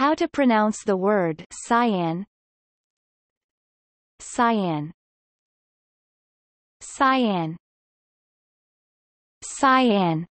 How to pronounce the word cyan Cyan Cyan Cyan